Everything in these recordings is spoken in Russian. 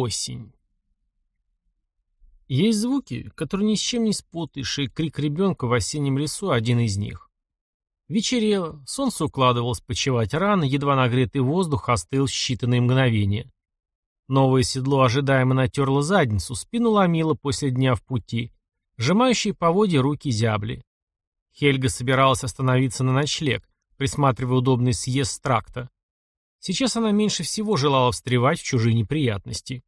Осень. Есть звуки, которые ни с чем не спутаешь, и крик ребенка в осеннем лесу один из них. Вечерело, солнце укладывалось почевать рано, едва нагретый воздух остыл считанные мгновения. Новое седло ожидаемо натерло задницу, спину ломило после дня в пути. Сжимающие по воде руки зябли. Хельга собиралась остановиться на ночлег, присматривая удобный съезд с тракта. Сейчас она меньше всего желала встревать в чужие неприятности.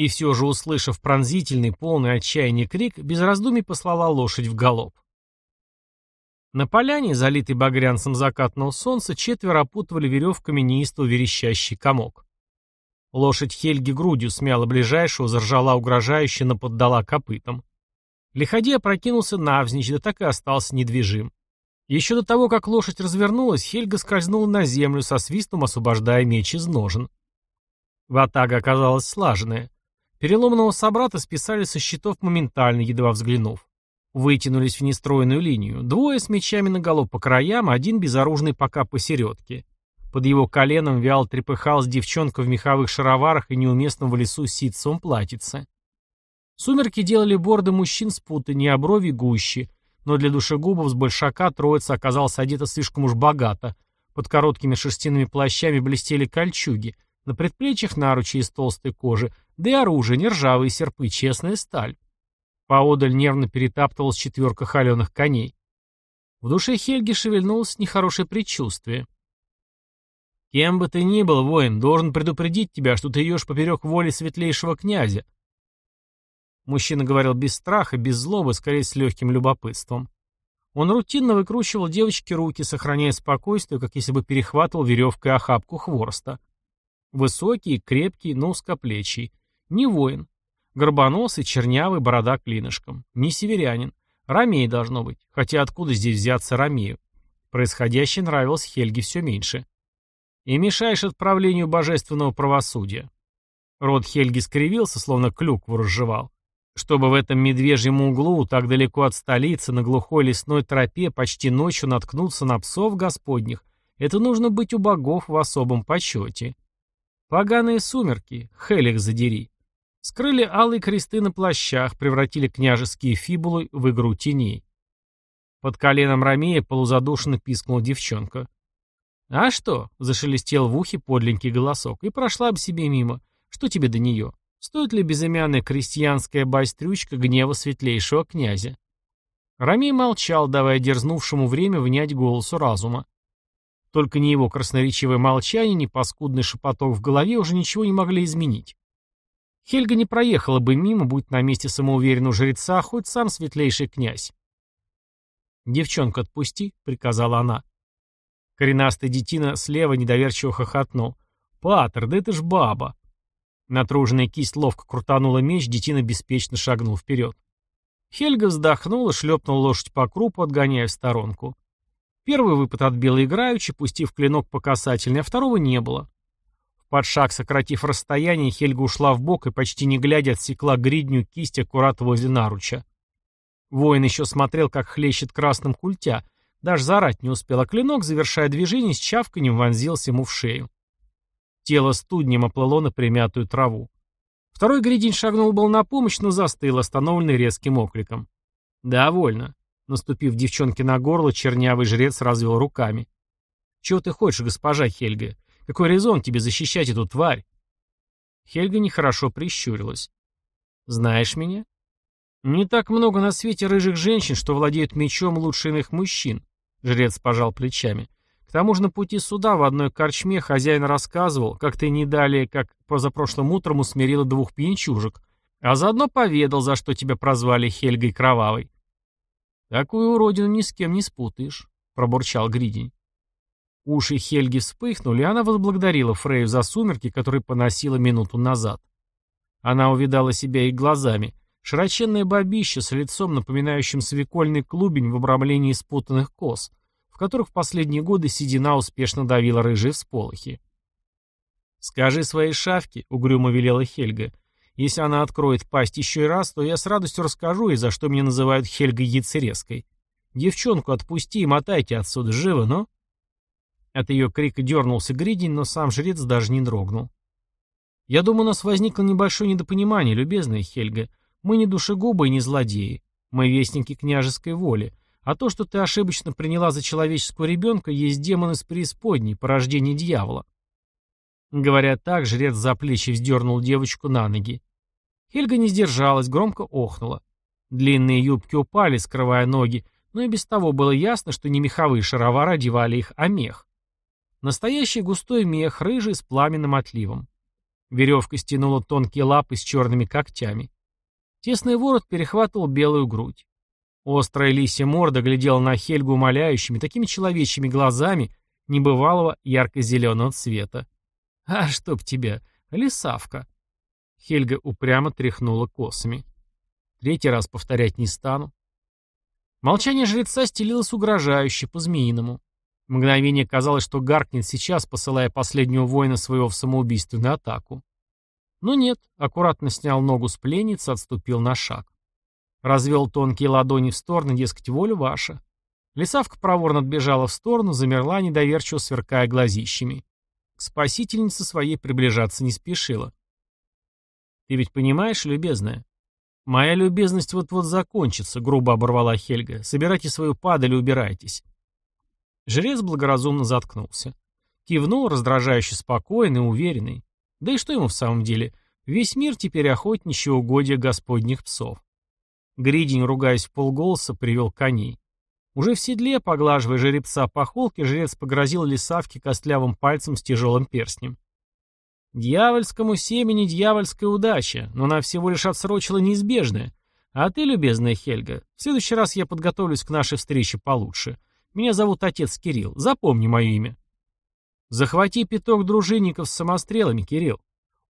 И все же, услышав пронзительный, полный отчаяния крик, без раздумий послала лошадь в галоп. На поляне, залитой багрянцем закатного солнца, четверо опутывали веревками неистово верещащий комок. Лошадь Хельги грудью смяла ближайшего, заржала угрожающе, но поддала копытом. Лиходей опрокинулся навзничь, да так и остался недвижим. Еще до того, как лошадь развернулась, Хельга скользнула на землю со свистом, освобождая меч из ножен. Ватага оказалась слаженная. Переломного собрата списали со счетов моментально, едва взглянув. Вытянулись в нестроенную линию. Двое с мечами наголо по краям, один безоружный пока посередке. Под его коленом вял трепыхалась девчонка в меховых шароварах и неуместном в лесу ситцом платьице. Сумерки делали борды мужчин спутаннее, а брови гуще, но для душегубов с большака троица оказалась одета слишком уж богато. Под короткими шерстяными плащами блестели кольчуги — на предплечьях наручи из толстой кожи, да и оружие, нержавые серпы, честная сталь. Поодаль нервно перетаптывалась четверка холеных коней. В душе Хельги шевельнулось нехорошее предчувствие. «Кем бы ты ни был, воин, должен предупредить тебя, что ты идешь поперек воли светлейшего князя». Мужчина говорил без страха, без злобы, скорее с легким любопытством. Он рутинно выкручивал девочке руки, сохраняя спокойствие, как если бы перехватывал веревкой охапку хвороста. Высокий, крепкий, но узкоплечий. Не воин. Горбоносый, чернявый, борода клинышком. Не северянин. Ромей должно быть. Хотя откуда здесь взяться Ромею? Происходящее нравилось Хельге все меньше. И мешаешь отправлению божественного правосудия. Рот Хельги скривился, словно клюкву разжевал. Чтобы в этом медвежьем углу, так далеко от столицы, на глухой лесной тропе, почти ночью наткнуться на псов господних, это нужно быть у богов в особом почете. Поганые сумерки, хель их задери. Скрыли алые кресты на плащах, превратили княжеские фибулы в игру теней. Под коленом Ромея полузадушенно пискнула девчонка. «А что?» — зашелестел в ухе подленький голосок и прошла об себе мимо. «Что тебе до нее? Стоит ли безымянная крестьянская байстрючка гнева светлейшего князя?» Ромей молчал, давая дерзнувшему время внять голосу разума. Только ни его красноречивое молчание, ни паскудный шепоток в голове уже ничего не могли изменить. Хельга не проехала бы мимо, будь на месте самоуверенного жреца, а хоть сам светлейший князь. Девчонка, отпусти», — приказала она. Коренастая детина слева недоверчиво хохотнул. «Патер, да это ж баба!» Натруженная кисть ловко крутанула меч, детина беспечно шагнул вперед. Хельга вздохнула, шлепнула лошадь по крупу, отгоняя в сторонку. Первый выпад отбил играючи, пустив клинок по касательной, а второго не было. В подшаг, сократив расстояние, Хельга ушла в бок и почти не глядя отсекла гридню кисть аккурат возле наруча. Воин еще смотрел, как хлещет красным культя, даже зарать не успела клинок, завершая движение, с чавканем вонзился ему в шею. Тело студнем оплыло на примятую траву. Второй гридень шагнул был на помощь, но застыл, остановленный резким окликом. «Довольно». Наступив девчонке на горло, чернявый жрец развел руками. «Чего ты хочешь, госпожа Хельга? Какой резон тебе защищать эту тварь?» Хельга нехорошо прищурилась. «Знаешь меня?» «Не так много на свете рыжих женщин, что владеют мечом лучше иных мужчин», — жрец пожал плечами. «К тому же на пути сюда в одной корчме хозяин рассказывал, как ты не далее, как позапрошлым утром усмирила двух пьянчужек, а заодно поведал, за что тебя прозвали Хельгой Кровавой. «Такую уродину ни с кем не спутаешь», — пробурчал Гридень. Уши Хельги вспыхнули, и она возблагодарила Фрею за сумерки, которые поносила минуту назад. Она увидала себя и глазами. Широченное бабище с лицом, напоминающим свекольный клубень в обрамлении спутанных кос, в которых в последние годы седина успешно давила рыжие всполохи. «Скажи своей шавке», — угрюмо велела Хельга, если она откроет пасть еще и раз, то я с радостью расскажу ей, за что меня называют Хельга Яцерезкой. Девчонку отпусти и мотайте отсюда, живо, но...» От ее крика дернулся Гридень, но сам жрец даже не дрогнул. «Я думаю, у нас возникло небольшое недопонимание, любезная Хельга. Мы не душегубы и не злодеи. Мы вестники княжеской воли. А то, что ты ошибочно приняла за человеческого ребенка, есть демон из преисподней, порождение дьявола. Говоря так, жрец за плечи вздернул девочку на ноги. Хельга не сдержалась, громко охнула. Длинные юбки упали, скрывая ноги, но и без того было ясно, что не меховые шаровары одевали их, а мех. Настоящий густой мех, рыжий, с пламенным отливом. Веревка стянула тонкие лапы с черными когтями. Тесный ворот перехватывал белую грудь. Острая лисья морда глядела на Хельгу умоляющими, такими человечьими глазами небывалого ярко-зеленого цвета. «А чтоб тебя, лисавка!» Хельга упрямо тряхнула косами. «Третий раз повторять не стану». Молчание жреца стелилось угрожающе, по-змеиному. Мгновение казалось, что гаркнет сейчас, посылая последнего воина своего в самоубийственную атаку. Но нет, аккуратно снял ногу с пленницы, отступил на шаг. Развел тонкие ладони в стороны, дескать, воля ваша. Лисавка проворно отбежала в сторону, замерла, недоверчиво сверкая глазищами спасительница своей приближаться не спешила. «Ты ведь понимаешь, любезная?» «Моя любезность вот-вот закончится», — грубо оборвала Хельга. «Собирайте свою падаль и убирайтесь». Жрец благоразумно заткнулся. Кивнул, раздражающе спокойный, уверенный. Да и что ему в самом деле? Весь мир теперь охотничье угодья господних псов. Гридень, ругаясь в полголоса, привел коней. Уже в седле, поглаживая жеребца по холке, жрец погрозил лисавке костлявым пальцем с тяжелым перстнем. «Дьявольскому семени дьявольская удача, но она всего лишь отсрочила неизбежное. А ты, любезная Хельга, в следующий раз я подготовлюсь к нашей встрече получше. Меня зовут отец Кирилл, запомни мое имя». «Захвати пяток дружинников с самострелами, Кирилл.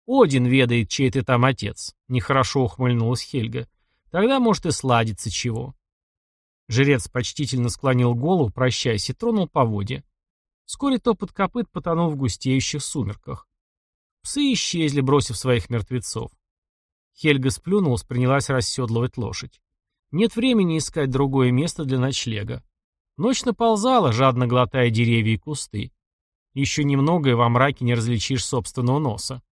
Один ведает, чей ты там отец», — нехорошо ухмыльнулась Хельга. «Тогда, может, и сладится чего». Жрец почтительно склонил голову, прощаясь, и тронул поводья. Вскоре топот копыт потонул в густеющих сумерках. Псы исчезли, бросив своих мертвецов. Хельга сплюнулась, принялась расседлывать лошадь. Нет времени искать другое место для ночлега. Ночь наползала, жадно глотая деревья и кусты. Еще немного, и во мраке не различишь собственного носа.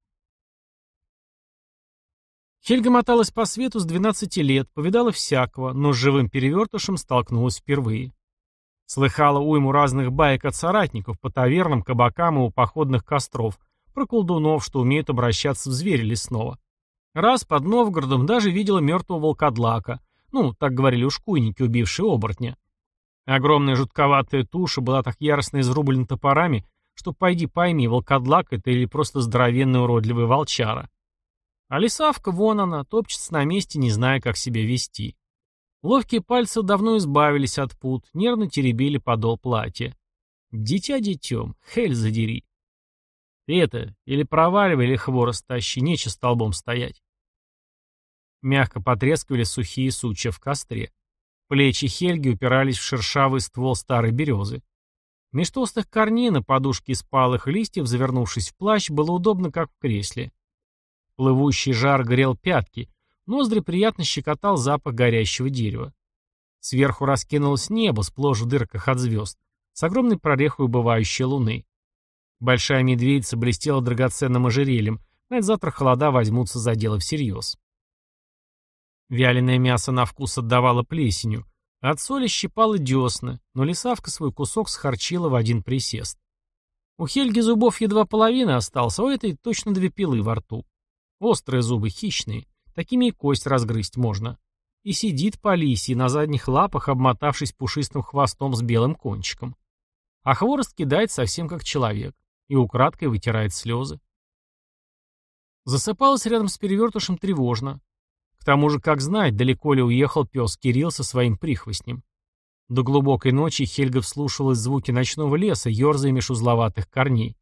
Хельга моталась по свету с 12 лет, повидала всякого, но с живым перевертышем столкнулась впервые. Слыхала уйму разных баек от соратников по тавернам, кабакам и у походных костров, про колдунов, что умеют обращаться в зверя лесного. Раз под Новгородом даже видела мертвого волкодлака, ну, так говорили ушкуйники, убившие оборотня. Огромная жутковатая туша была так яростно изрублена топорами, что пойди пойми, волкодлак это или просто здоровенный уродливый волчара. А лисавка, вон она, топчется на месте, не зная, как себя вести. Ловкие пальцы давно избавились от пут, нервно теребили подол платья. Дитя детем, хель задери. Ты это, или проваливай, или хворост тащи, нече столбом стоять. Мягко потрескивали сухие сучья в костре. Плечи Хельги упирались в шершавый ствол старой березы. Меж толстых корней на подушке из палых листьев, завернувшись в плащ, было удобно, как в кресле. Плывущий жар грел пятки, ноздри приятно щекотал запах горящего дерева. Сверху раскинулось небо, сплошь в дырках от звезд, с огромной прорехой убывающей луны. Большая медведица блестела драгоценным ожерельем, на это завтра холода возьмутся за дело всерьез. Вяленое мясо на вкус отдавало плесенью, от соли щипало десна, но лисавка свой кусок схарчила в один присест. У Хельги зубов едва половина осталась, а у этой точно две пилы во рту. Острые зубы, хищные. Такими и кость разгрызть можно. И сидит по лисии на задних лапах, обмотавшись пушистым хвостом с белым кончиком. А хворост кидает совсем как человек. И украдкой вытирает слезы. Засыпалась рядом с перевертышем тревожно. К тому же, как знать, далеко ли уехал пес Кирилл со своим прихвостнем. До глубокой ночи Хельга вслушивалась звуки ночного леса, ерзая меж узловатых корней.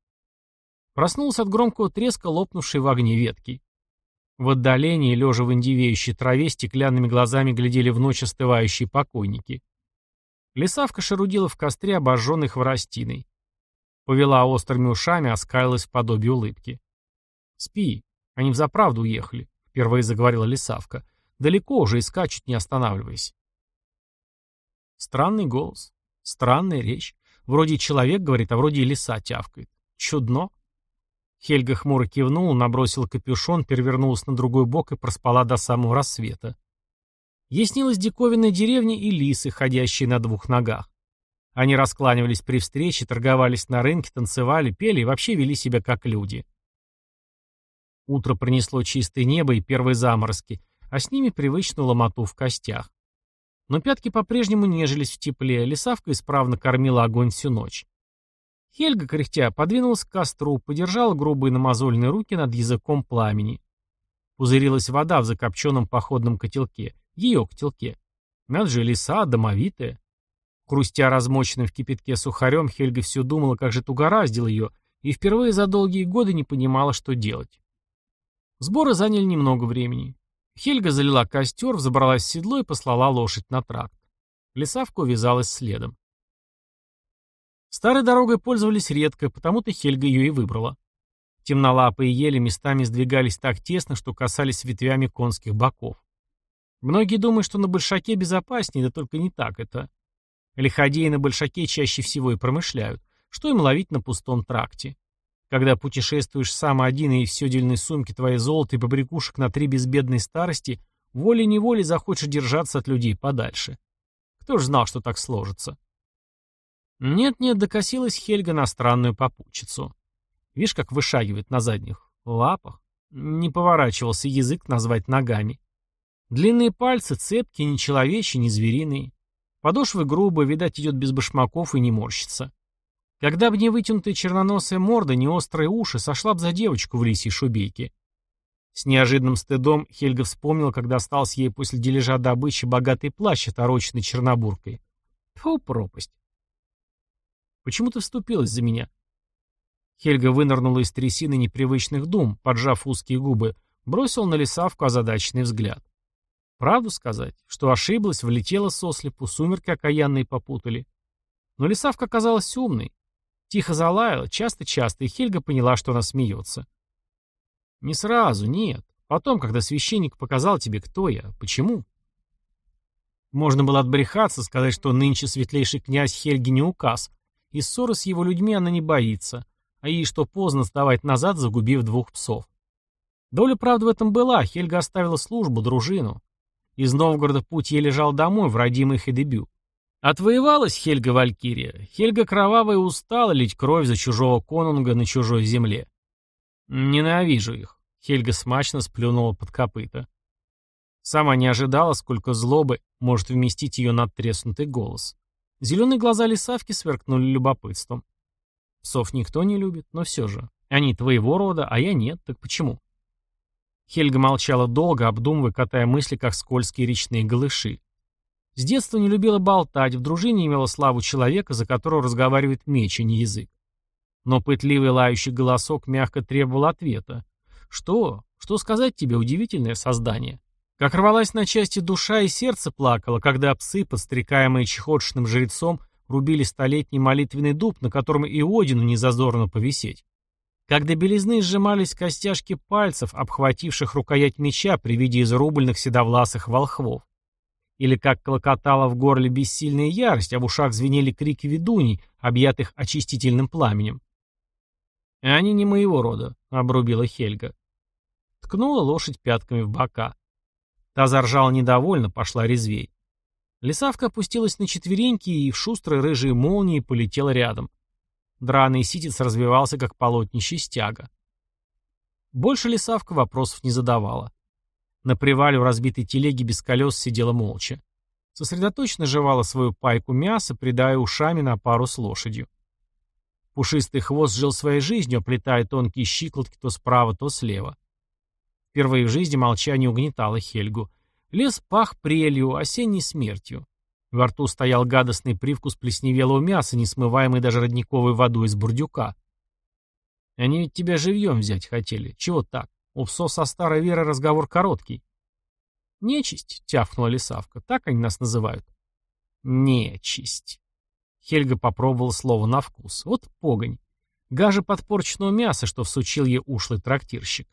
Проснулся от громкого треска, лопнувшей в огне ветки. В отдалении, лежа в индивеющей траве, стеклянными глазами глядели в ночь остывающие покойники. Лисавка шарудила в костре, обожженной хворостиной. Повела острыми ушами, оскалилась в подобие улыбки. «Спи, они взаправду уехали», — впервые заговорила лисавка, «Далеко уже и скачет не останавливаясь». Странный голос, странная речь. Вроде человек говорит, а вроде и лиса тявкает. Чудно. Хельга хмуро кивнула, набросила капюшон, перевернулась на другой бок и проспала до самого рассвета. Ей снилась диковинная деревня и лисы, ходящие на двух ногах. Они раскланивались при встрече, торговались на рынке, танцевали, пели и вообще вели себя как люди. Утро принесло чистое небо и первые заморозки, а с ними привычную ломоту в костях. Но пятки по-прежнему нежились в тепле, лесавка исправно кормила огонь всю ночь. Хельга, кряхтя, подвинулась к костру, подержала грубые намазольные руки над языком пламени. Пузырилась вода в закопченном походном котелке. Ее котелке. Надо же, лиса, домовитая. Крустя размоченным в кипятке сухарем, Хельга все думала, как же тугораздил ее, и впервые за долгие годы не понимала, что делать. Сборы заняли немного времени. Хельга залила костер, взобралась в седло и послала лошадь на тракт. Лиса вко вязалась следом. Старой дорогой пользовались редко, потому-то Хельга ее и выбрала. Темнолапые ели местами сдвигались так тесно, что касались ветвями конских боков. Многие думают, что на большаке безопаснее, да только не так это. Лиходеи на большаке чаще всего и промышляют, что им ловить на пустом тракте. Когда путешествуешь сам один и все дельные сумки твои золото и побрякушек на три безбедной старости, волей-неволей захочешь держаться от людей подальше. Кто ж знал, что так сложится? Нет-нет, докосилась Хельга на странную попутчицу. Видишь, как вышагивает на задних лапах? Не поворачивался язык назвать ногами. Длинные пальцы, цепкие, ни человечьи, ни звериные. Подошвы грубые, видать, идет без башмаков и не морщится. Когда бы не вытянутая черноносая морда, не острые уши, сошла б за девочку в лисьей шубейке. С неожиданным стыдом Хельга вспомнил, когда остался ей после дележа добычи богатый плащ, отороченный чернобуркой. Фу, пропасть. Почему ты вступилась за меня?» Хельга вынырнула из трясины непривычных дум, поджав узкие губы, бросил на лесавку озадаченный взгляд. Правду сказать, что ошиблась, влетела сослепу, сумерки окаянные попутали. Но лесавка оказалась умной. Тихо залаяла, часто-часто, и Хельга поняла, что она смеется. «Не сразу, нет. Потом, когда священник показал тебе, кто я, почему». Можно было отбрехаться, сказать, что нынче светлейший князь Хельги не указ, и ссоры с его людьми она не боится, а ей что поздно сдавать назад, загубив двух псов. Доля правды в этом была, Хельга оставила службу, дружину. Из Новгорода путь ей лежал домой, в родимый Хедебю. Отвоевалась Хельга Валькирия. Хельга кровавая устала лить кровь за чужого конунга на чужой земле. «Ненавижу их», — Хельга смачно сплюнула под копыта. Сама не ожидала, сколько злобы может вместить ее надтреснутый голос. Зеленые глаза лисавки сверкнули любопытством. Псов никто не любит, но все же. Они твоего рода, а я нет, так почему? Хельга молчала долго, обдумывая, катая мысли, как скользкие речные голыши. С детства не любила болтать, в дружине имела славу человека, за которого разговаривает меч, а не язык. Но пытливый лающий голосок мягко требовал ответа. «Что? Что сказать тебе, удивительное создание?» Как рвалась на части душа и сердце плакало, когда псы, подстрекаемые чехотшным жрецом, рубили столетний молитвенный дуб, на котором и Одину не зазорно повисеть. Как до белизны сжимались костяшки пальцев, обхвативших рукоять меча при виде изрубленных седовласых волхвов. Или как клокотала в горле бессильная ярость, а в ушах звенели крики ведуней, объятых очистительным пламенем. «Они не моего рода», — обрубила Хельга. Ткнула лошадь пятками в бока. Та заржала недовольно, пошла резвей. Лисавка опустилась на четвереньки и в шустрой рыжей молнии полетела рядом. Драный ситец развивался, как полотнище стяга. Больше лисавка вопросов не задавала. На привале у разбитой телеги без колес сидела молча. Сосредоточенно жевала свою пайку мяса, придая ушами на пару с лошадью. Пушистый хвост жил своей жизнью, оплетая тонкие щиколотки то справа, то слева. Впервые в жизни молчание угнетало Хельгу. Лес пах прелью, осенней смертью. Во рту стоял гадостный привкус плесневелого мяса, не смываемый даже родниковой водой из бурдюка. «Они ведь тебя живьем взять хотели. Чего так? У псов со старой верой разговор короткий». «Нечисть», — тяфнула лисавка, — «так они нас называют». «Нечисть». Хельга попробовала слово на вкус. Вот погонь. Гажа подпорченного мяса, что всучил ей ушлый трактирщик.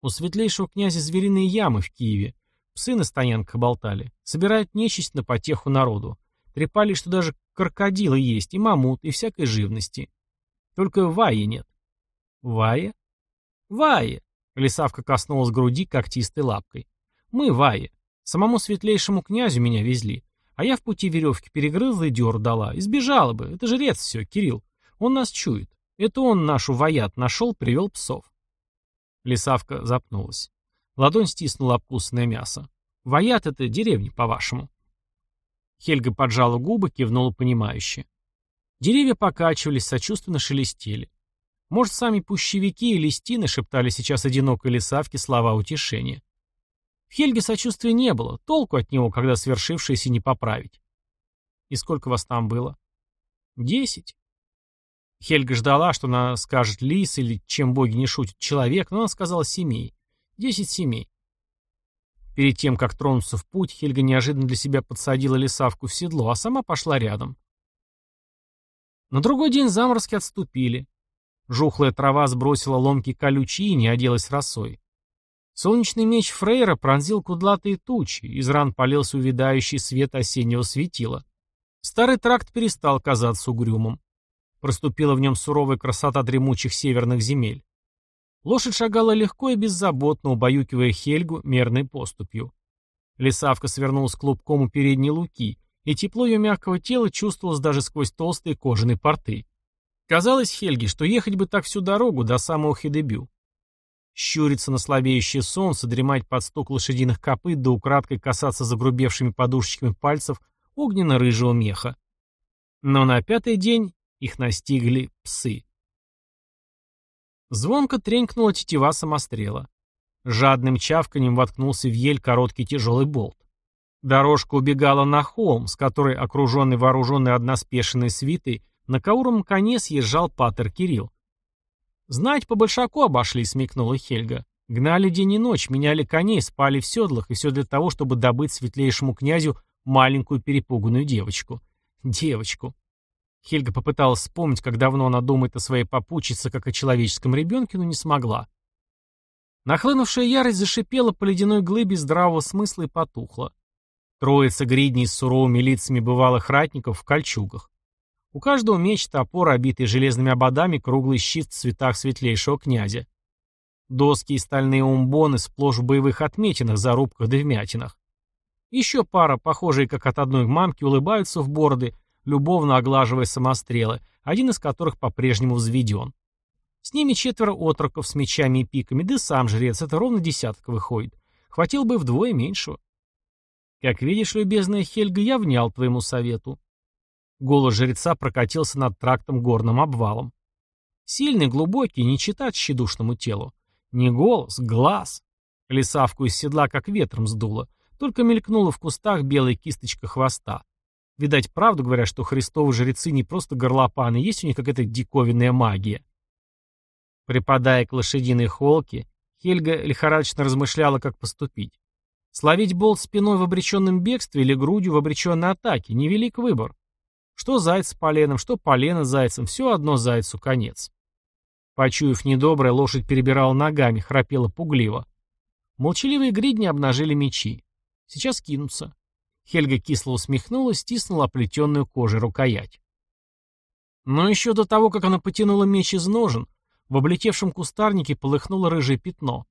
У светлейшего князя звериные ямы в Киеве. Псы на стоянках болтали. Собирают нечисть на потеху народу. Трепали, что даже крокодилы есть, и мамут, и всякой живности. Только ваи нет. Вае? Вае. Лисавка коснулась груди когтистой лапкой. Мы ваи. Самому светлейшему князю меня везли. А я в пути веревки перегрызла и дёр дала. Избежала бы. Это жрец все, Кирилл. Он нас чует. Это он нашу ваят нашел, привел псов. Лисавка запнулась. Ладонь стиснула обкусанное мясо. Воят это деревни по-вашему». Хельга поджала губы, кивнула понимающе. Деревья покачивались, сочувственно шелестели. Может, сами пущевики и листины шептали сейчас одинокой лесавке слова утешения. В Хельге сочувствия не было, толку от него, когда свершившееся не поправить. «И сколько вас там было?» «Десять», Хельга ждала, что она скажет лис или, чем боги не шутят, человек, но она сказала семей. Десять семей. Перед тем, как тронуться в путь, Хельга неожиданно для себя подсадила лисавку в седло, а сама пошла рядом. На другой день заморозки отступили. Жухлая трава сбросила ломки колючие и не оделась росой. Солнечный меч Фрейра пронзил кудлатые тучи, из ран полился увядающий свет осеннего светила. Старый тракт перестал казаться угрюмым. Проступила в нем суровая красота дремучих северных земель. Лошадь шагала легко и беззаботно, убаюкивая Хельгу мерной поступью. Лисавка свернулась клубком у передней луки, и тепло ее мягкого тела чувствовалось даже сквозь толстые кожаные порты. Казалось Хельге, что ехать бы так всю дорогу до самого Хедебю. Щуриться на слабеющее солнце, дремать под стук лошадиных копыт, да украдкой касаться загрубевшими подушечками пальцев огненно-рыжего меха. Но на пятый день их настигли псы. Звонко тренькнула тетива самострела. Жадным чавканем воткнулся в ель короткий тяжелый болт. Дорожка убегала на холм, с которой, окруженный вооруженной односпешенной свитой, на кауром коне съезжал патер Кирилл. «Знать, по большаку обошли», — смекнула Хельга. «Гнали день и ночь, меняли коней, спали в седлах, и все для того, чтобы добыть светлейшему князю маленькую перепуганную девочку». «Девочку». Хельга попыталась вспомнить, как давно она думает о своей попутчице, как о человеческом ребенке, но не смогла. Нахлынувшая ярость зашипела по ледяной глыбе здравого смысла и потухла. Троица гридней с суровыми лицами бывалых ратников в кольчугах. У каждого меч, топор, обитый железными ободами, круглый щит в цветах светлейшего князя. Доски и стальные умбоны сплошь в боевых отметинах, зарубках да вмятинах. Еще пара, похожие как от одной мамки, улыбаются в бороды, любовно оглаживая самострелы, один из которых по-прежнему взведен. С ними четверо отроков с мечами и пиками, да сам жрец, это ровно десятка выходит. Хватил бы вдвое меньшего. Как видишь, любезная Хельга, я внял твоему совету. Голос жреца прокатился над трактом горным обвалом. Сильный, глубокий, не читать щедушному телу. Не голос, глаз. Лисавку из седла как ветром сдуло, только мелькнула в кустах белая кисточка хвоста. Видать, правду говорят, что христовы жрецы не просто горлопаны, есть у них какая-то диковинная магия. Припадая к лошадиной холке, Хельга лихорадочно размышляла, как поступить. Словить болт спиной в обреченном бегстве или грудью в обреченной атаке – невелик выбор. Что зайц с поленом, что полено с зайцем – все одно зайцу конец. Почуяв недоброе, лошадь перебирала ногами, храпела пугливо. Молчаливые гридни обнажили мечи. Сейчас кинутся. Хельга кисло усмехнулась, стиснула оплетенную кожей рукоять. Но еще до того, как она потянула меч из ножен, в облетевшем кустарнике полыхнуло рыжее пятно.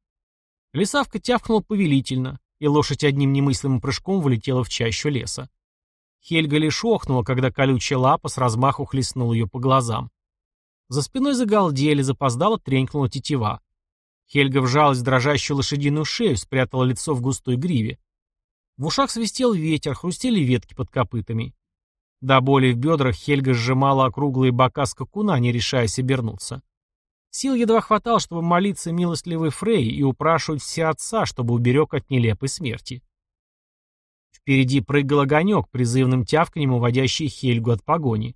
Лесавка тявкнула повелительно, и лошадь одним немыслимым прыжком вылетела в чащу леса. Хельга лишь охнула, когда колючая лапа с размаху хлестнула ее по глазам. За спиной загалдели, запоздало тренькнула тетива. Хельга вжалась в дрожащую лошадиную шею, спрятала лицо в густой гриве. В ушах свистел ветер, хрустели ветки под копытами. До боли в бедрах Хельга сжимала округлые бока скакуна, не решаясь обернуться. Сил едва хватало, чтобы молиться милостливой Фрей и упрашивать все отца, чтобы уберег от нелепой смерти. Впереди прыгал огонек, призывным тявканем уводящий Хельгу от погони.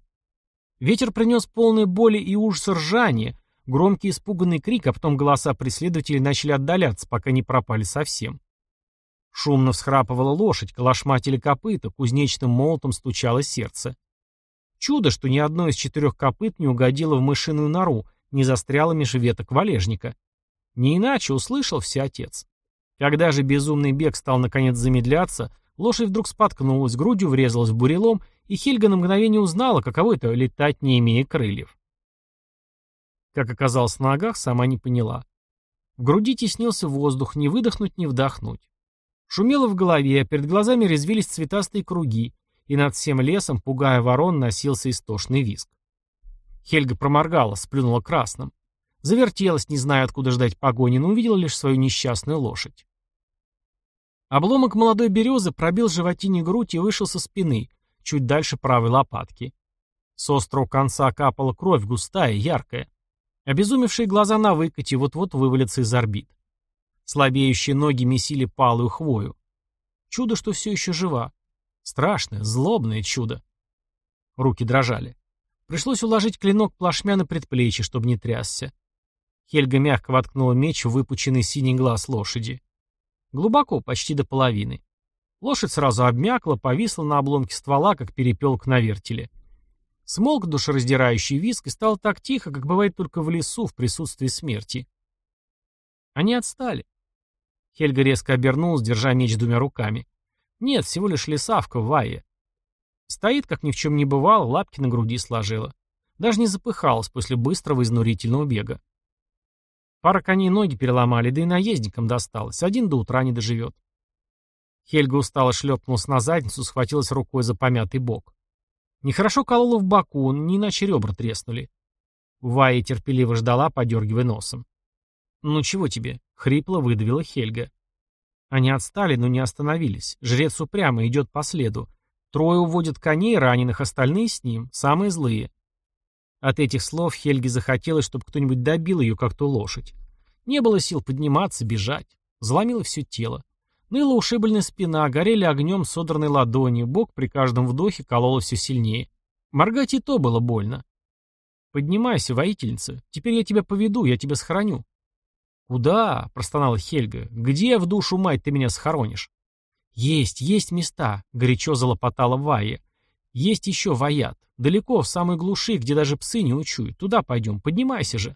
Ветер принес полное боли и ужаса ржание, громкий испуганный крик, а потом голоса преследователей начали отдаляться, пока не пропали совсем. Шумно всхрапывала лошадь, калашматили копыта, кузнечным молотом стучало сердце. Чудо, что ни одно из четырех копыт не угодило в мышиную нору, не застряло меж веток валежника. Не иначе услышал все отец. Когда же безумный бег стал наконец замедляться, лошадь вдруг споткнулась, грудью врезалась в бурелом, и Хельга на мгновение узнала, каково это — летать, не имея крыльев. Как оказалось на ногах, сама не поняла. В груди теснился воздух, не выдохнуть, не вдохнуть. Шумело в голове, а перед глазами резвились цветастые круги, и над всем лесом, пугая ворон, носился истошный визг. Хельга проморгала, сплюнула красным. Завертелась, не зная, откуда ждать погони, но увидела лишь свою несчастную лошадь. Обломок молодой березы пробил животине грудь и вышел со спины, чуть дальше правой лопатки. С острого конца капала кровь, густая, яркая. Обезумевшие глаза на выкате вот-вот вывалятся из орбит. Слабеющие ноги месили палую хвою. Чудо, что все еще жива. Страшное, злобное чудо. Руки дрожали. Пришлось уложить клинок плашмя на предплечье, чтобы не трясся. Хельга мягко воткнула меч в выпученный синий глаз лошади. Глубоко, почти до половины. Лошадь сразу обмякла, повисла на обломке ствола, как перепелка на вертеле. Смолк душераздирающий виск и стал так тихо, как бывает только в лесу в присутствии смерти. Они отстали. Хельга резко обернулась, держа меч двумя руками. Нет, всего лишь лесавка в вае. Стоит, как ни в чем не бывало, лапки на груди сложила. Даже не запыхалась после быстрого изнурительного бега. Пара коней ноги переломали, да и наездникам досталось. Один до утра не доживет. Хельга устало шлепнулась на задницу, схватилась рукой за помятый бок. Нехорошо колола в боку, не иначе ребра треснули. Вая терпеливо ждала, подергивая носом. «Ну чего тебе? Хрипло выдавила Хельга. Они отстали, но не остановились. Жрец упрямо идет по следу. Трое уводят коней, раненых, остальные с ним, самые злые. От этих слов Хельге захотелось, чтобы кто-нибудь добил ее, как ту лошадь. Не было сил подниматься, бежать. Заломило все тело. Ныла ушибленная спина, горели огнем содранной ладони, бок при каждом вдохе кололо все сильнее. Моргать и то было больно. «Поднимайся, воительница, теперь я тебя поведу, я тебя сохраню. «Куда?» — простонала Хельга. «Где, в душу мать, ты меня схоронишь?» «Есть, есть места!» — горячо залопотала Вая. «Есть еще Ваят. Далеко, в самой глуши, где даже псы не учуют. Туда пойдем, поднимайся же!»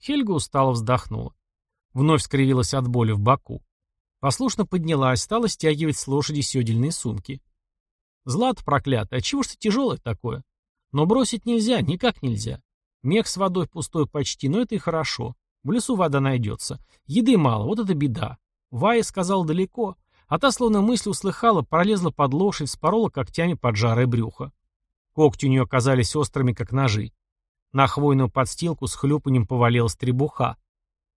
Хельга устало вздохнула. Вновь скривилась от боли в боку. Послушно поднялась, стала стягивать с лошади седельные сумки. «Злат проклятый, а чего ж ты тяжелое такое? Но бросить нельзя, никак нельзя. Мех с водой пустой почти, но это и хорошо. В лесу вода найдется. Еды мало, вот это беда. Вая сказал далеко, а та, словно мысль услыхала, пролезла под лошадь, спорола когтями поджарое брюхо. Когти у нее оказались острыми, как ножи. На хвойную подстилку с хлюпанем повалилась требуха.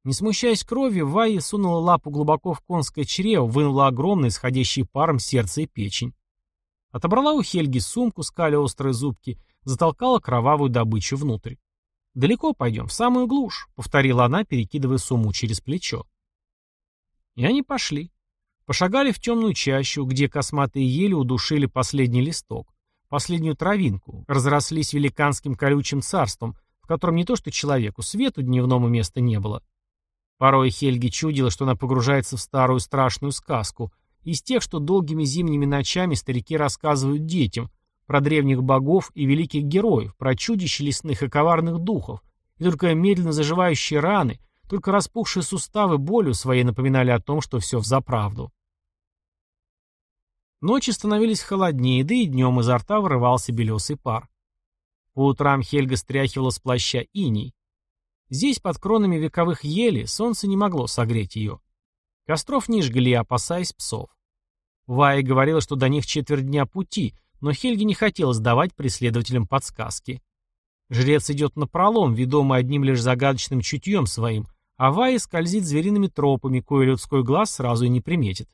Не смущаясь крови, Вайя сунула лапу глубоко в конское чрево, вынула огромный, исходящий паром сердце и печень. Отобрала у Хельги сумку, скали острые зубки, затолкала кровавую добычу внутрь. «Далеко пойдем, в самую глушь», — повторила она, перекидывая сумму через плечо. И они пошли. Пошагали в темную чащу, где косматые ели удушили последний листок, последнюю травинку, разрослись великанским колючим царством, в котором не то что человеку, свету дневному места не было. Порой Хельги чудила, что она погружается в старую страшную сказку, из тех, что долгими зимними ночами старики рассказывают детям — про древних богов и великих героев, про чудищ лесных и коварных духов, и только медленно заживающие раны, только распухшие суставы болью своей напоминали о том, что все взаправду. Ночи становились холоднее, да и днем изо рта вырывался белесый пар. По утрам Хельга стряхивала с плаща иней. Здесь, под кронами вековых елей, солнце не могло согреть ее. Костров не жгли, опасаясь псов. Вая говорила, что до них четверть дня пути, но Хельги не хотелось давать преследователям подсказки. Жрец идет на пролом, ведомый одним лишь загадочным чутьем своим, а Вай скользит звериными тропами, кое людской глаз сразу и не приметит.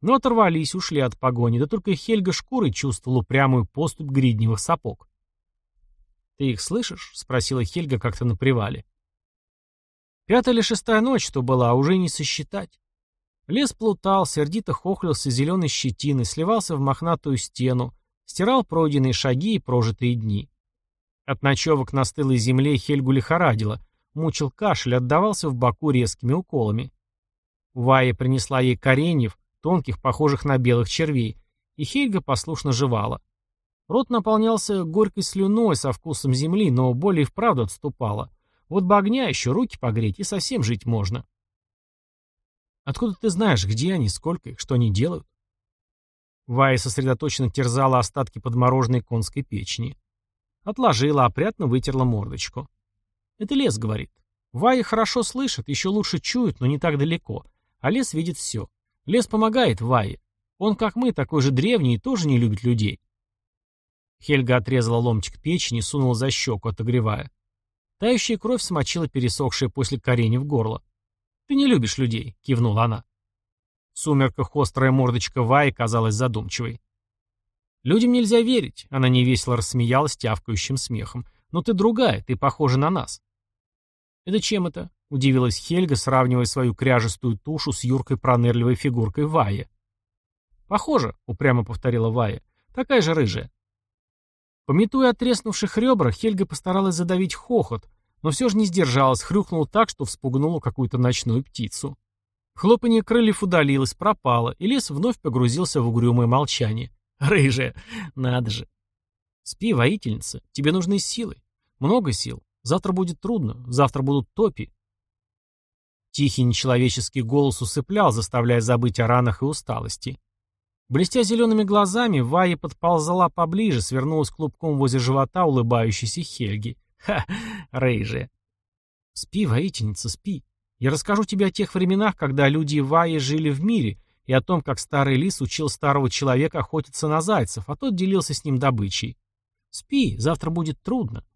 Но оторвались, ушли от погони, да только Хельга шкурой чувствовал упрямую поступь гридневых сапог. «Ты их слышишь?» — спросила Хельга как-то на привале. Пятая или шестая ночь, что была, а уже не сосчитать. Лес плутал, сердито хохлился зеленой щетиной, сливался в мохнатую стену, Стирал пройденные шаги и прожитые дни. От ночевок на стылой земле Хельгу лихорадило, мучил кашель, отдавался в боку резкими уколами. Вая принесла ей кореньев, тонких, похожих на белых червей, и Хельга послушно жевала. Рот наполнялся горькой слюной со вкусом земли, но боль и вправду отступала. Вот бы огня еще руки погреть, и совсем жить можно. «Откуда ты знаешь, где они, сколько их, что они делают?» Вая сосредоточенно терзала остатки подмороженной конской печени. Отложила, опрятно вытерла мордочку. «Это лес», — говорит. «Вая хорошо слышит, еще лучше чует, но не так далеко. А лес видит все. Лес помогает Вае. Он, как мы, такой же древний и тоже не любит людей». Хельга отрезала ломтик печени, сунула за щеку, отогревая. Тающая кровь смочила пересохшее после коренья в горло. «Ты не любишь людей», — кивнула она. В сумерках острая мордочка Ваи казалась задумчивой. «Людям нельзя верить», — она невесело рассмеялась тявкающим смехом. «Но ты другая, ты похожа на нас». «Это чем это?» — удивилась Хельга, сравнивая свою кряжестую тушу с юркой пронырливой фигуркой Ваи. «Похоже», — упрямо повторила Вая. «Такая же рыжая». Пометуя о треснувших ребрах, Хельга постаралась задавить хохот, но все же не сдержалась, хрюкнула так, что вспугнула какую-то ночную птицу. Хлопанье крыльев удалилось, пропало, и лес вновь погрузился в угрюмое молчание. «Рыжая! Надо же!» «Спи, воительница, тебе нужны силы. Много сил. Завтра будет трудно, завтра будут топи». Тихий нечеловеческий голос усыплял, заставляя забыть о ранах и усталости. Блестя зелеными глазами, Вая подползала поближе, свернулась клубком возле живота улыбающейся Хельги. «Ха, рыжая!» «Спи, воительница, спи!» Я расскажу тебе о тех временах, когда люди Ваи жили в мире, и о том, как старый лис учил старого человека охотиться на зайцев, а тот делился с ним добычей. Спи, завтра будет трудно.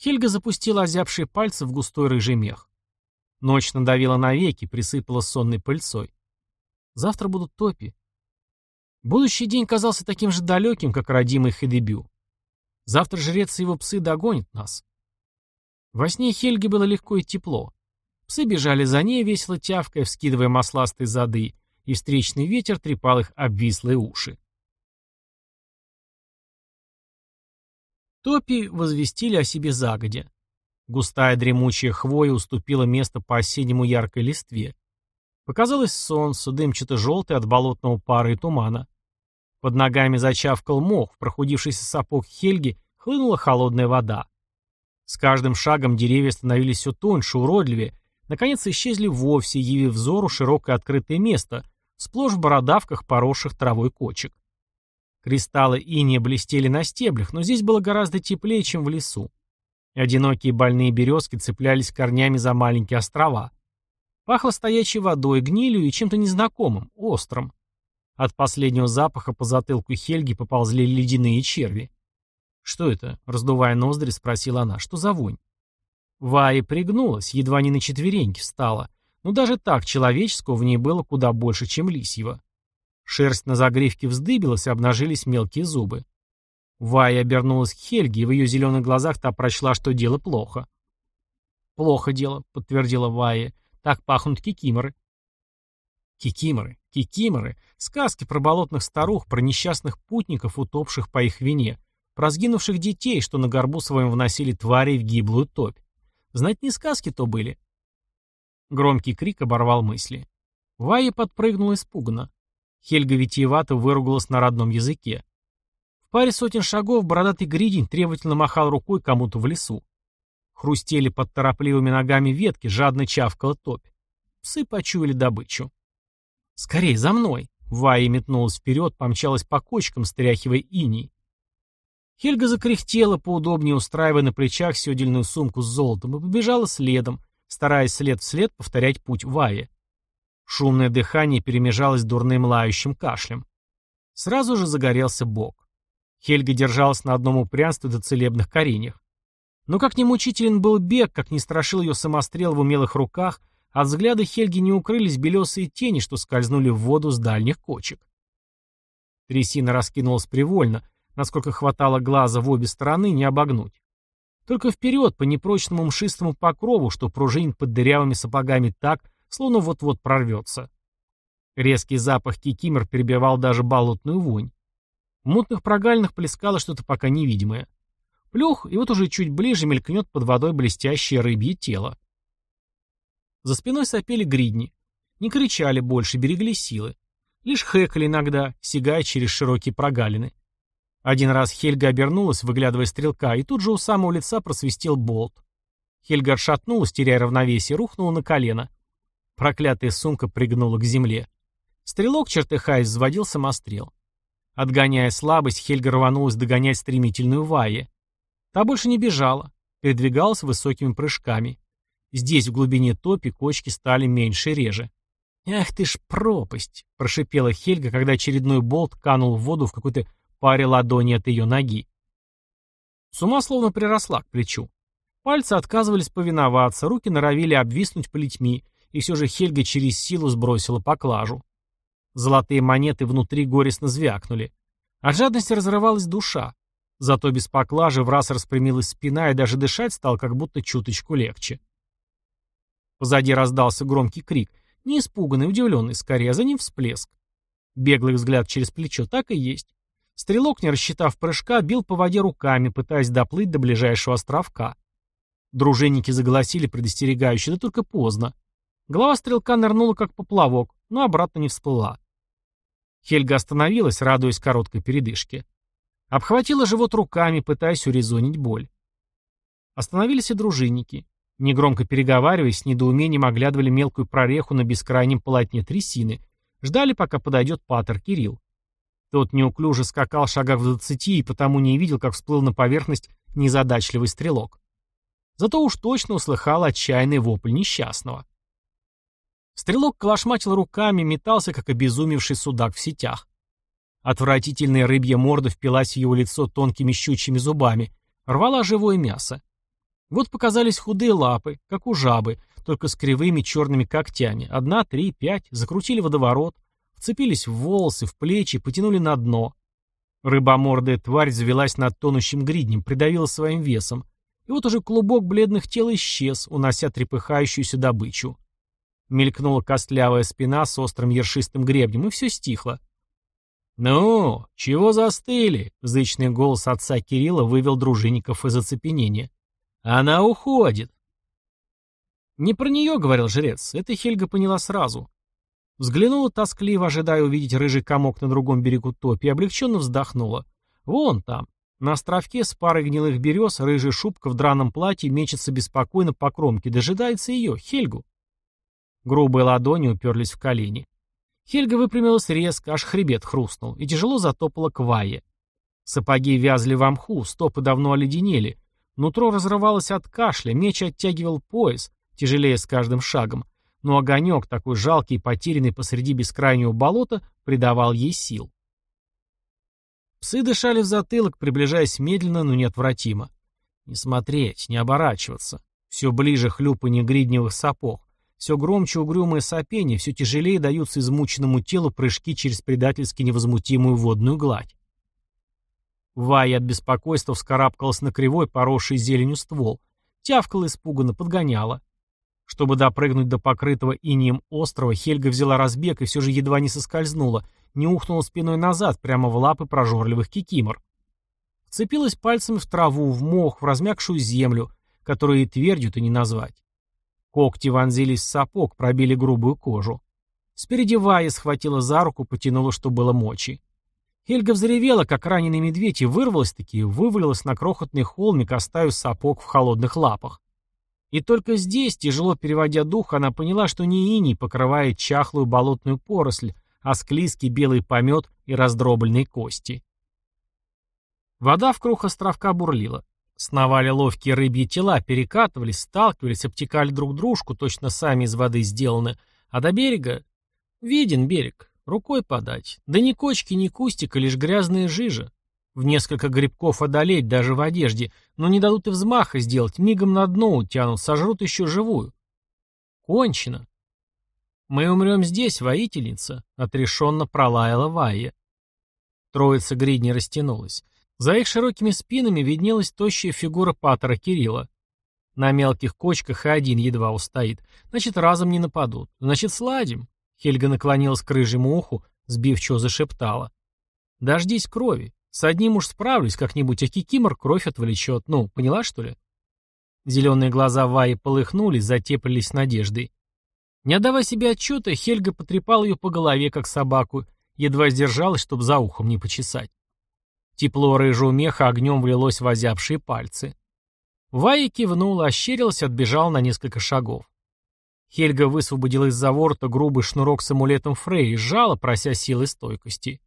Хельга запустила озябшие пальцы в густой рыжий мех. Ночь надавила на веки, присыпала сонной пыльцой. Завтра будут топи. Будущий день казался таким же далеким, как родимый Хедебю. Завтра жрец и его псы догонят нас. Во сне Хельге было легко и тепло. Псы бежали за ней, весело тявкая, вскидывая масластые зады, и встречный ветер трепал их обвислые уши. Топи возвестили о себе загодя. Густая дремучая хвоя уступила место по осеннему яркой листве. Показалось солнце, дымчато-желтый от болотного пара и тумана. Под ногами зачавкал мох, в прохудившийся сапог Хельги хлынула холодная вода. С каждым шагом деревья становились все тоньше, уродливее, наконец исчезли вовсе, явив взору широкое открытое место, сплошь в бородавках, поросших травой кочек. Кристаллы иния блестели на стеблях, но здесь было гораздо теплее, чем в лесу. Одинокие больные березки цеплялись корнями за маленькие острова. Пахло стоячей водой, гнилью и чем-то незнакомым, острым. От последнего запаха по затылку Хельги поползли ледяные черви. «Что это?» — раздувая ноздри, спросила она. «Что за вонь?» Ваи пригнулась, едва не на четвереньки встала. Но ну, даже так человеческого в ней было куда больше, чем лисьего. Шерсть на загривке вздыбилась, обнажились мелкие зубы. Вая обернулась к Хельге, и в ее зеленых глазах та прочла, что дело плохо. «Плохо дело», — подтвердила Вая. «Так пахнут кикиморы». Кикиморы, кикиморы, сказки про болотных старух, про несчастных путников, утопших по их вине. Про сгинувших детей, что на горбу своем вносили тварей в гиблую топь. Знать не сказки то были. Громкий крик оборвал мысли. Вая подпрыгнула испуганно. Хельга витиевато выругалась на родном языке. В паре сотен шагов бородатый гридень требовательно махал рукой кому-то в лесу. Хрустели под торопливыми ногами ветки, жадно чавкала топь. Псы почуяли добычу. «Скорей, за мной!» Вая метнулась вперед, помчалась по кочкам, стряхивая иней. Хельга закряхтела, поудобнее устраивая на плечах седельную сумку с золотом, и побежала следом, стараясь след в след повторять путь Ваи. Шумное дыхание перемежалось дурным лающим кашлем. Сразу же загорелся бок. Хельга держалась на одном упрямстве до целебных кореньях. Но как не мучителен был бег, как не страшил ее самострел в умелых руках, от а взгляда Хельги не укрылись белесые тени, что скользнули в воду с дальних кочек. Трясина раскинулась привольно, насколько хватало глаза в обе стороны, не обогнуть. Только вперед по непрочному мшистому покрову, что пружинит под дырявыми сапогами так, словно вот-вот прорвется. Резкий запах кикимер перебивал даже болотную вонь. В мутных прогалинах плескало что-то пока невидимое. Плюх, и вот уже чуть ближе мелькнет под водой блестящее рыбье тело. За спиной сопели гридни. Не кричали больше, берегли силы. Лишь хэкали иногда, сигая через широкие прогалины. Один раз Хельга обернулась, выглядывая стрелка, и тут же у самого лица просвистел болт. Хельга отшатнулась, теряя равновесие, рухнула на колено. Проклятая сумка пригнула к земле. Стрелок, чертыхаясь, взводил самострел. Отгоняя слабость, Хельга рванулась догонять стремительную Вае. Та больше не бежала, передвигалась высокими прыжками. Здесь, в глубине топи, кочки стали меньше и реже. «Ах ты ж пропасть!» – прошипела Хельга, когда очередной болт канул в воду в какой-то паре ладони от ее ноги. Сума словно приросла к плечу. Пальцы отказывались повиноваться, руки норовили обвиснуть плетьми, и все же Хельга через силу сбросила поклажу. Золотые монеты внутри горестно звякнули. От жадности разрывалась душа. Зато без поклажи в раз распрямилась спина и даже дышать стал как будто чуточку легче. Позади раздался громкий крик, не испуганный, удивленный, скорее, за ним всплеск. Беглый взгляд через плечо так и есть. Стрелок, не рассчитав прыжка, бил по воде руками, пытаясь доплыть до ближайшего островка. Дружинники заголосили предостерегающе, да только поздно. Голова стрелка нырнула как поплавок, но обратно не всплыла. Хельга остановилась, радуясь короткой передышке. Обхватила живот руками, пытаясь урезонить боль. Остановились и дружинники. Негромко переговариваясь, с недоумением оглядывали мелкую прореху на бескрайнем полотне трясины. Ждали, пока подойдет Патер Кирилл. Тот неуклюже скакал в шагах в двадцати и потому не видел, как всплыл на поверхность незадачливый стрелок. Зато уж точно услыхал отчаянный вопль несчастного. Стрелок калашматил руками, метался, как обезумевший судак в сетях. Отвратительная рыбья морда впилась в его лицо тонкими щучьими зубами, рвала живое мясо. Вот показались худые лапы, как у жабы, только с кривыми черными когтями. Одна, три, пять, закрутили водоворот, вцепились в волосы, в плечи, потянули на дно. Рыбомордая тварь завелась над тонущим гриднем, придавила своим весом. И вот уже клубок бледных тел исчез, унося трепыхающуюся добычу. Мелькнула костлявая спина с острым ершистым гребнем, и все стихло. «Ну, чего застыли?» — зычный голос отца Кирилла вывел дружинников из оцепенения. «Она уходит!» «Не про нее», — говорил жрец, — это Хельга поняла сразу. Взглянула тоскливо, ожидая увидеть рыжий комок на другом берегу топи, и облегченно вздохнула. Вон там. На островке с парой гнилых берез рыжая шубка в драном платье мечется беспокойно по кромке, дожидается ее, Хельгу. Грубые ладони уперлись в колени. Хельга выпрямилась резко, аж хребет хрустнул, и тяжело затопала к вае. Сапоги вязли в мху, стопы давно оледенели. Нутро разрывалось от кашля, меч оттягивал пояс, тяжелее с каждым шагом но огонек, такой жалкий и потерянный посреди бескрайнего болота, придавал ей сил. Псы дышали в затылок, приближаясь медленно, но неотвратимо. Не смотреть, не оборачиваться. Все ближе хлюпанье гридневых сапог. Все громче угрюмое сопение, все тяжелее даются измученному телу прыжки через предательски невозмутимую водную гладь. Вая от беспокойства вскарабкалась на кривой, поросший зеленью ствол. Тявкала испуганно, подгоняла. Чтобы допрыгнуть до покрытого инием острова, Хельга взяла разбег и все же едва не соскользнула, не ухнула спиной назад, прямо в лапы прожорливых кикимор. Вцепилась пальцами в траву, в мох, в размягшую землю, которую и твердью и не назвать. Когти вонзились в сапог, пробили грубую кожу. Спереди Вая схватила за руку, потянула, что было мочи. Хельга взревела, как раненый медведь, и вырвалась-таки, вывалилась на крохотный холмик, оставив сапог в холодных лапах. И только здесь, тяжело переводя дух, она поняла, что не иней покрывает чахлую болотную поросль, а склизкий белый помет и раздробленные кости. Вода в круг островка бурлила. Сновали ловкие рыбьи тела, перекатывались, сталкивались, обтекали друг дружку, точно сами из воды сделаны. А до берега... Виден берег, рукой подать. Да ни кочки, ни кустика, лишь грязная жижа. В несколько грибков одолеть даже в одежде, но не дадут и взмаха сделать, мигом на дно утянут, сожрут еще живую. Кончено. Мы умрем здесь, воительница, отрешенно пролаяла Вайя. Троица гридней растянулась. За их широкими спинами виднелась тощая фигура патера Кирилла. На мелких кочках и один едва устоит. Значит, разом не нападут. Значит, сладим. Хельга наклонилась к рыжему уху, сбивчиво зашептала. «Дождись крови. С одним уж справлюсь, как-нибудь, а кикимор кровь отвлечет. Ну, поняла, что ли? Зеленые глаза Ваи полыхнули, затеплились надеждой. Не отдавая себе отчета, Хельга потрепал ее по голове, как собаку, едва сдержалась, чтобы за ухом не почесать. Тепло рыжего меха огнем влилось в озябшие пальцы. Вая кивнула, ощерилась, отбежал на несколько шагов. Хельга высвободила из-за ворота грубый шнурок с амулетом Фрей и сжала, прося силы стойкости.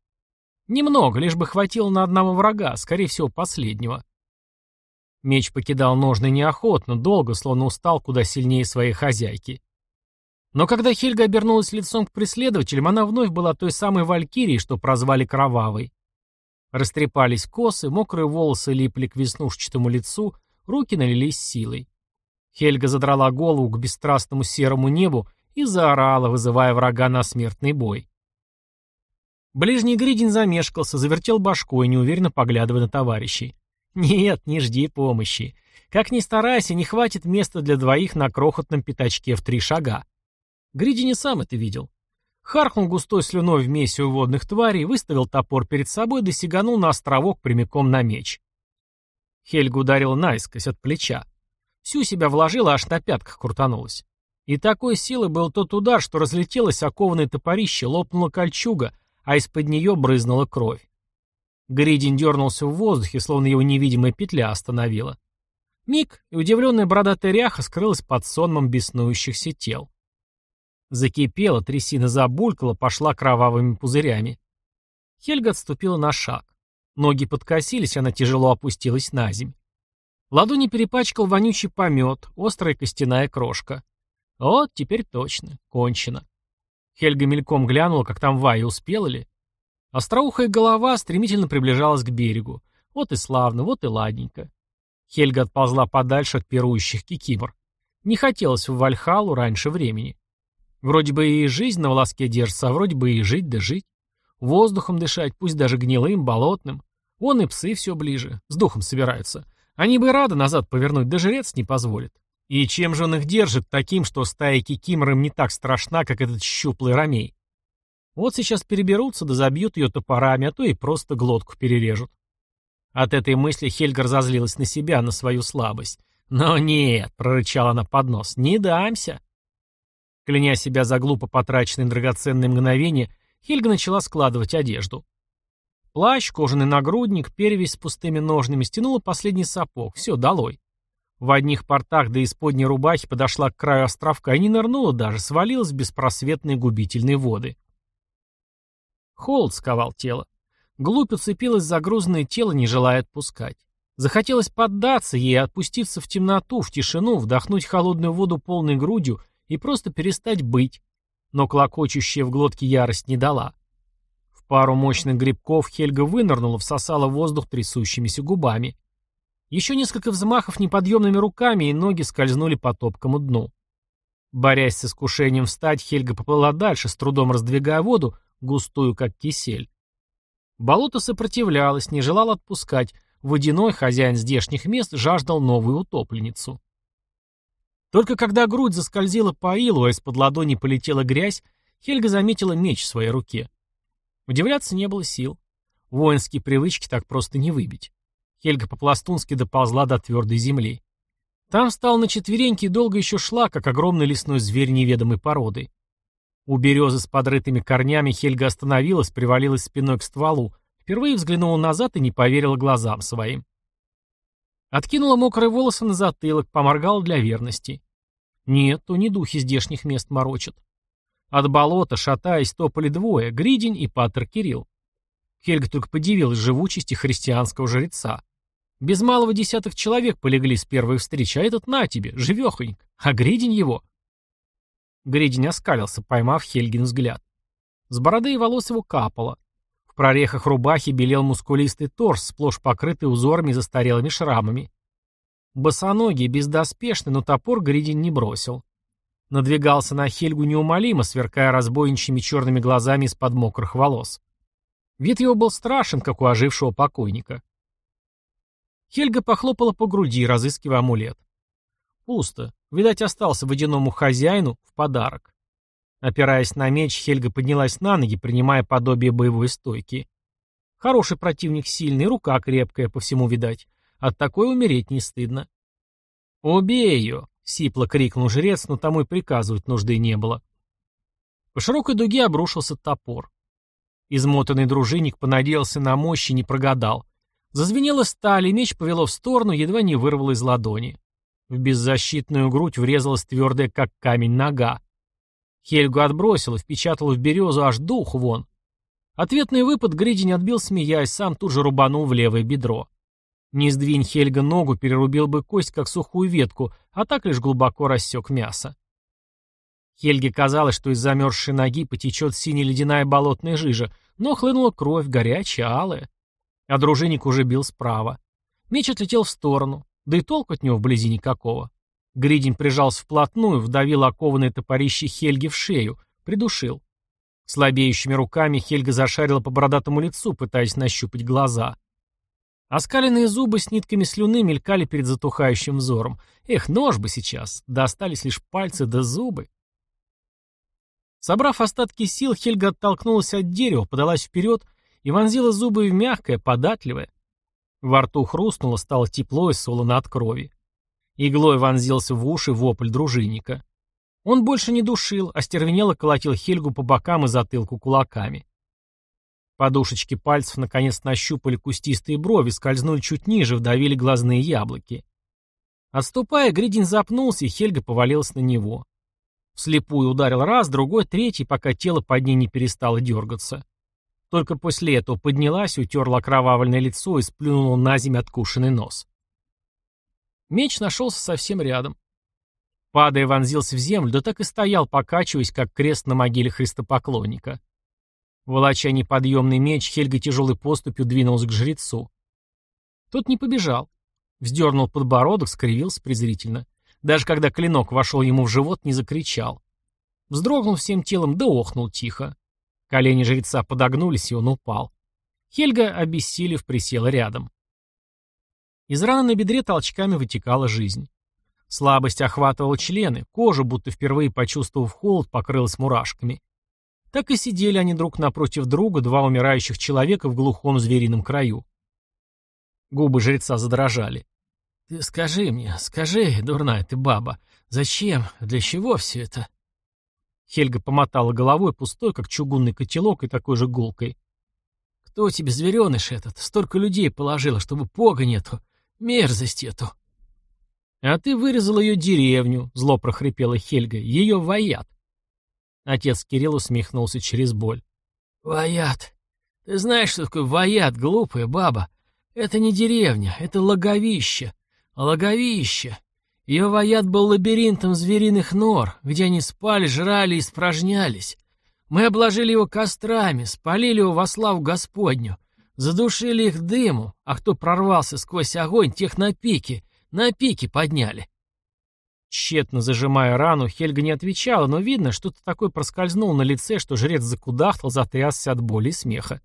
Немного, лишь бы хватило на одного врага, скорее всего, последнего. Меч покидал ножны неохотно, долго, словно устал куда сильнее своей хозяйки. Но когда Хельга обернулась лицом к преследователям, она вновь была той самой валькирией, что прозвали Кровавой. Растрепались косы, мокрые волосы липли к веснушчатому лицу, руки налились силой. Хельга задрала голову к бесстрастному серому небу и заорала, вызывая врага на смертный бой. Ближний Гридин замешкался, завертел башкой, неуверенно поглядывая на товарищей. «Нет, не жди помощи. Как ни старайся, не хватит места для двоих на крохотном пятачке в три шага». Гриди не сам это видел. Харкнул густой слюной в мессе у водных тварей, выставил топор перед собой да сиганул на островок прямиком на меч. Хельга ударила наискось от плеча. Всю себя вложила, аж на пятках крутанулась. И такой силы был тот удар, что разлетелось окованное топорище, лопнула кольчуга, а из-под нее брызнула кровь. Гридин дернулся в воздухе, словно его невидимая петля остановила. Миг, и удивленная бородатая ряха скрылась под сонмом беснующихся тел. Закипела, трясина забулькала, пошла кровавыми пузырями. Хельга отступила на шаг. Ноги подкосились, она тяжело опустилась на земь. Ладони перепачкал вонючий помет, острая костяная крошка. Вот теперь точно, кончено. Хельга мельком глянула, как там Вая успела ли. Остроухая голова стремительно приближалась к берегу. Вот и славно, вот и ладненько. Хельга отползла подальше от пирующих кикимор. Не хотелось в Вальхалу раньше времени. Вроде бы и жизнь на волоске держится, а вроде бы и жить да жить. Воздухом дышать, пусть даже гнилым, болотным. Вон и псы все ближе, с духом собираются. Они бы и рады назад повернуть, да жрец не позволит. И чем же он их держит, таким, что стая кикимор не так страшна, как этот щуплый ромей? Вот сейчас переберутся да забьют ее топорами, а то и просто глотку перережут. От этой мысли Хельга разозлилась на себя, на свою слабость. «Но нет», — прорычала она под нос, — «не дамся». Кляня себя за глупо потраченные драгоценные мгновения, Хельга начала складывать одежду. Плащ, кожаный нагрудник, перевязь с пустыми ножнами стянула последний сапог. Все, долой. В одних портах до исподней рубахи подошла к краю островка и не нырнула даже, свалилась в беспросветные губительные воды. Холод сковал тело. Глупо уцепилась за грузное тело, не желая отпускать. Захотелось поддаться ей, отпуститься в темноту, в тишину, вдохнуть холодную воду полной грудью и просто перестать быть. Но клокочущая в глотке ярость не дала. В пару мощных грибков Хельга вынырнула, всосала воздух трясущимися губами. Еще несколько взмахов неподъемными руками, и ноги скользнули по топкому дну. Борясь с искушением встать, Хельга поплыла дальше, с трудом раздвигая воду, густую, как кисель. Болото сопротивлялось, не желал отпускать. Водяной, хозяин здешних мест, жаждал новую утопленницу. Только когда грудь заскользила по илу, а из-под ладони полетела грязь, Хельга заметила меч в своей руке. Удивляться не было сил. Воинские привычки так просто не выбить. Хельга по-пластунски доползла до твердой земли. Там встала на четвереньки и долго еще шла, как огромный лесной зверь неведомой породы. У березы с подрытыми корнями Хельга остановилась, привалилась спиной к стволу, впервые взглянула назад и не поверила глазам своим. Откинула мокрые волосы на затылок, поморгала для верности. Нет, то не духи здешних мест морочат. От болота, шатаясь, топали двое — Гридень и Патер Кирилл. Хельга только подивилась живучести христианского жреца. Без малого десятых человек полегли с первой встречи, а этот на тебе, живехонько. А Гридень его. Гридень оскалился, поймав Хельгин взгляд. С бороды и волос его капало. В прорехах рубахи белел мускулистый торс, сплошь покрытый узорами и застарелыми шрамами. Босоногий, бездоспешный, но топор Гридин не бросил. Надвигался на Хельгу неумолимо, сверкая разбойничьими черными глазами из-под мокрых волос. Вид его был страшен, как у ожившего покойника. Хельга похлопала по груди, разыскивая амулет. Пусто. Видать, остался водяному хозяину в подарок. Опираясь на меч, Хельга поднялась на ноги, принимая подобие боевой стойки. Хороший противник сильный, рука крепкая, по всему видать. От такой умереть не стыдно. «Убей ее!» — сипло крикнул жрец, но тому и приказывать нужды не было. По широкой дуге обрушился топор. Измотанный дружинник понадеялся на мощь и не прогадал. Зазвенела сталь, и меч повело в сторону, едва не вырвало из ладони. В беззащитную грудь врезалась твердая, как камень, нога. Хельгу отбросила, впечатала в березу аж дух вон. Ответный выпад Гридень отбил, смеясь, сам тут же рубанул в левое бедро. Не сдвинь Хельга ногу, перерубил бы кость, как сухую ветку, а так лишь глубоко рассек мясо. Хельге казалось, что из замерзшей ноги потечет синяя ледяная болотная жижа, но хлынула кровь, горячая, алая. А дружинник уже бил справа. Меч отлетел в сторону, да и толку от него вблизи никакого. Гридень прижался вплотную, вдавил окованное топорище Хельги в шею, придушил. Слабеющими руками Хельга зашарила по бородатому лицу, пытаясь нащупать глаза. Оскаленные зубы с нитками слюны мелькали перед затухающим взором. Эх, нож бы сейчас, да остались лишь пальцы да зубы. Собрав остатки сил, Хельга оттолкнулась от дерева, подалась вперед и вонзила зубы в мягкое, податливое. Во рту хрустнуло, стало тепло и солоно от крови. Иглой вонзился в уши вопль дружинника. Он больше не душил, а стервенело колотил Хельгу по бокам и затылку кулаками. Подушечки пальцев наконец нащупали кустистые брови, скользнули чуть ниже, вдавили глазные яблоки. Отступая, Гридин запнулся, и Хельга повалилась на него. Вслепую ударил раз, другой, третий, пока тело под ней не перестало дергаться. Только после этого поднялась, утерла кровавленное лицо и сплюнула на землю откушенный нос. Меч нашелся совсем рядом. Падая, вонзился в землю, да так и стоял, покачиваясь, как крест на могиле христопоклонника. Волоча неподъемный меч, Хельга тяжелой поступью двинулся к жрецу. Тот не побежал. Вздернул подбородок, скривился презрительно. Даже когда клинок вошел ему в живот, не закричал. Вздрогнул всем телом, да охнул тихо. Колени жреца подогнулись, и он упал. Хельга, обессилев, присела рядом. Из раны на бедре толчками вытекала жизнь. Слабость охватывала члены, кожа, будто впервые почувствовав холод, покрылась мурашками. Так и сидели они друг напротив друга, два умирающих человека в глухом зверином краю. Губы жреца задрожали. «Ты скажи мне, скажи, дурная ты баба, зачем, для чего все это?» Хельга помотала головой, пустой, как чугунный котелок, и такой же гулкой. «Кто тебе, звереныш этот? Столько людей положила, чтобы пога нету, мерзость эту!» «А ты вырезал ее деревню», — зло прохрипела Хельга, — «ее воят». Отец Кирилл усмехнулся через боль. «Воят! Ты знаешь, что такое воят, глупая баба? Это не деревня, это логовище. Логовище! Ее воят был лабиринтом звериных нор, где они спали, жрали и спражнялись. Мы обложили его кострами, спалили его во славу Господню, задушили их дыму, а кто прорвался сквозь огонь, тех на пике, на пике подняли. Тщетно зажимая рану, Хельга не отвечала, но видно, что-то такое проскользнуло на лице, что жрец закудахтал, затрясся от боли и смеха.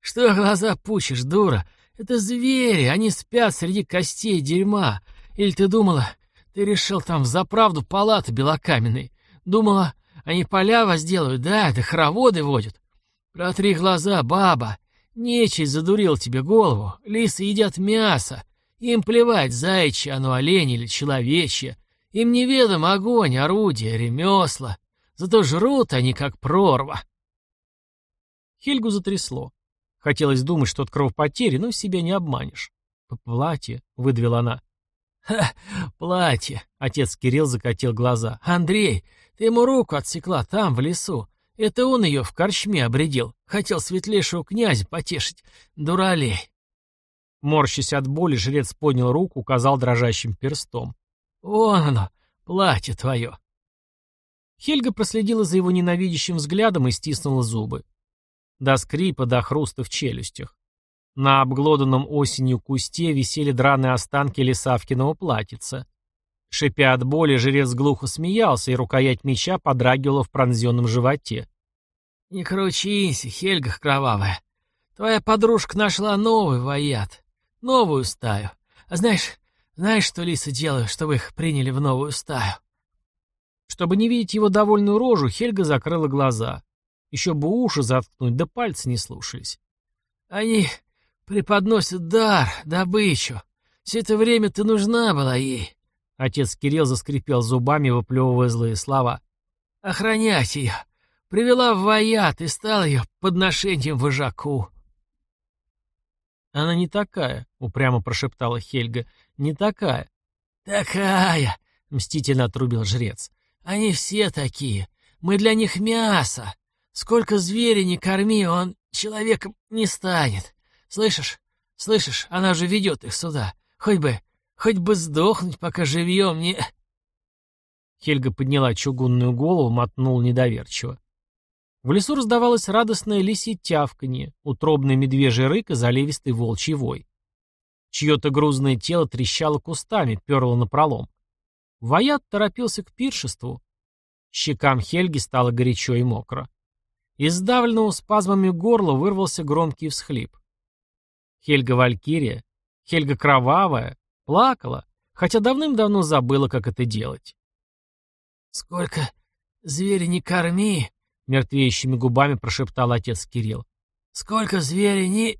«Что глаза пучишь, дура? Это звери, они спят среди костей дерьма. Или ты думала, ты решил там в взаправду палаты белокаменные. Думала, они поля возделывают, да, да хороводы водят. Протри глаза, баба. Нечий задурил тебе голову. Лисы едят мясо. Им плевать, зайчье оно, олень или человечье. Им неведом огонь, орудие, ремесла. Зато жрут они, как прорва. Хельгу затрясло. Хотелось думать, что от кровопотери, но себя не обманешь. «По платье», — выдавила она. «Ха, платье!» — отец Кирилл закатил глаза. «Андрей, ты ему руку отсекла там, в лесу. Это он ее в корчме обредил. Хотел светлейшего князя потешить. Дуралей!» Морщась от боли, жрец поднял руку, указал дрожащим перстом. «Вон оно, платье твое!» Хельга проследила за его ненавидящим взглядом и стиснула зубы. До скрипа, до хруста в челюстях. На обглоданном осенью кусте висели драные останки лесавкиного платьица. Шипя от боли, жрец глухо смеялся, и рукоять меча подрагивала в пронзенном животе. «Не кручись, Хельга кровавая. Твоя подружка нашла новый воят, новую стаю. А знаешь, знаешь, что лисы делают, чтобы их приняли в новую стаю?» Чтобы не видеть его довольную рожу, Хельга закрыла глаза. Еще бы уши заткнуть, да пальцы не слушались. «Они преподносят дар, добычу. Все это время ты нужна была ей. Отец Кирилл заскрипел зубами, выплевывая злые слова. Охранять ее. Привела в воят и стал ее подношением вожаку. «Она не такая», — упрямо прошептала Хельга. «Не такая». «Такая», — мстительно отрубил жрец. «Они все такие. Мы для них мясо. Сколько зверя не корми, он человеком не станет. Слышишь? Слышишь? Она же ведет их сюда. Хоть бы, хоть бы сдохнуть, пока живьем не...» Хельга подняла чугунную голову, мотнул недоверчиво. В лесу раздавалось радостное лисье тявканье, утробный медвежий рык и заливистый волчий вой. Чье-то грузное тело трещало кустами, перло напролом. Ваят торопился к пиршеству. Щекам Хельги стало горячо и мокро. Из сдавленного спазмами горла вырвался громкий всхлип. Хельга Валькирия, Хельга Кровавая, плакала, хотя давным-давно забыла, как это делать. «Сколько зверя не корми!» — мертвеющими губами прошептал отец Кирилл. «Сколько зверя не...»